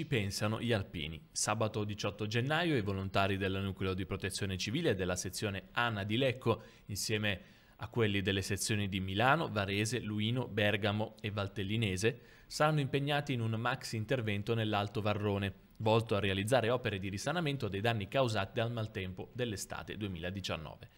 ci pensano gli alpini. Sabato 18 gennaio i volontari del nucleo di protezione civile della sezione Anna di Lecco, insieme a quelli delle sezioni di Milano, Varese, Luino, Bergamo e Valtellinese, saranno impegnati in un maxi intervento nell'Alto Varrone, volto a realizzare opere di risanamento dei danni causati dal maltempo dell'estate 2019.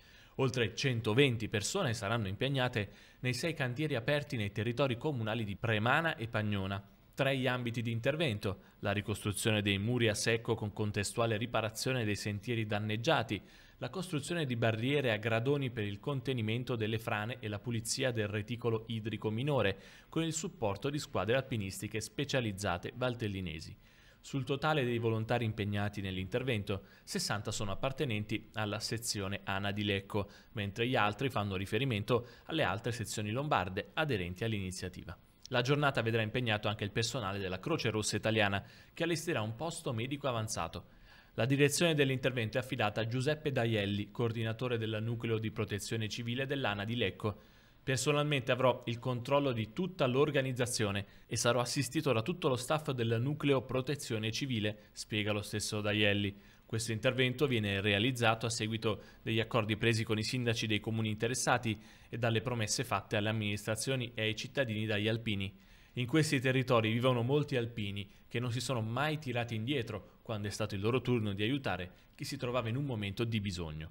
Oltre 120 persone saranno impegnate nei sei cantieri aperti nei territori comunali di Premana e Pagnona, tre gli ambiti di intervento, la ricostruzione dei muri a secco con contestuale riparazione dei sentieri danneggiati, la costruzione di barriere a gradoni per il contenimento delle frane e la pulizia del reticolo idrico minore, con il supporto di squadre alpinistiche specializzate valtellinesi. Sul totale dei volontari impegnati nell'intervento, 60 sono appartenenti alla sezione ANA di Lecco, mentre gli altri fanno riferimento alle altre sezioni lombarde aderenti all'iniziativa. La giornata vedrà impegnato anche il personale della Croce Rossa Italiana, che allestirà un posto medico avanzato. La direzione dell'intervento è affidata a Giuseppe Daielli, coordinatore del Nucleo di Protezione Civile dell'ANA di Lecco. Personalmente avrò il controllo di tutta l'organizzazione e sarò assistito da tutto lo staff del Nucleo Protezione Civile, spiega lo stesso Daielli. Questo intervento viene realizzato a seguito degli accordi presi con i sindaci dei comuni interessati e dalle promesse fatte alle amministrazioni e ai cittadini dagli alpini. In questi territori vivono molti alpini che non si sono mai tirati indietro quando è stato il loro turno di aiutare chi si trovava in un momento di bisogno.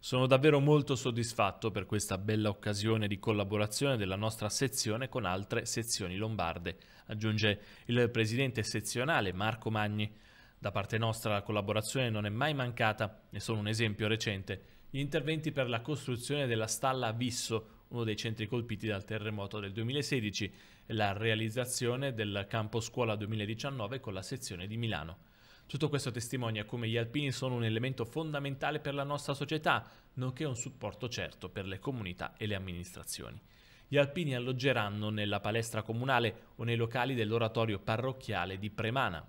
Sono davvero molto soddisfatto per questa bella occasione di collaborazione della nostra sezione con altre sezioni lombarde, aggiunge il presidente sezionale Marco Magni. Da parte nostra la collaborazione non è mai mancata, ne sono un esempio recente, gli interventi per la costruzione della stalla Visso, uno dei centri colpiti dal terremoto del 2016, e la realizzazione del campo scuola 2019 con la sezione di Milano. Tutto questo testimonia come gli alpini sono un elemento fondamentale per la nostra società, nonché un supporto certo per le comunità e le amministrazioni. Gli alpini alloggeranno nella palestra comunale o nei locali dell'oratorio parrocchiale di Premana,